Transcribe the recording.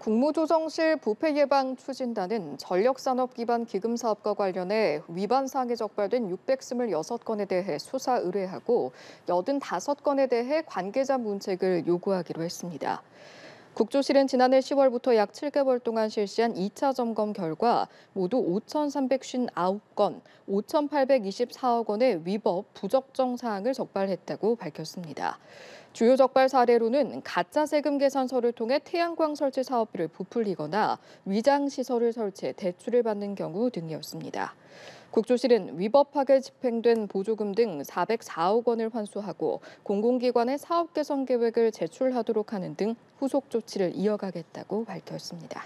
국무조정실 부패예방 추진단은 전력산업 기반 기금 사업과 관련해 위반 사항에 적발된 626건에 대해 수사 의뢰하고 85건에 대해 관계자 문책을 요구하기로 했습니다. 국조실은 지난해 10월부터 약 7개월 동안 실시한 2차 점검 결과 모두 5,359건, 5,824억 원의 위법, 부적정 사항을 적발했다고 밝혔습니다. 주요 적발 사례로는 가짜 세금 계산서를 통해 태양광 설치 사업비를 부풀리거나 위장 시설을 설치해 대출을 받는 경우 등이었습니다. 국조실은 위법하게 집행된 보조금 등 404억 원을 환수하고 공공기관의 사업 개선 계획을 제출하도록 하는 등 후속 조치를 이어가겠다고 밝혔습니다.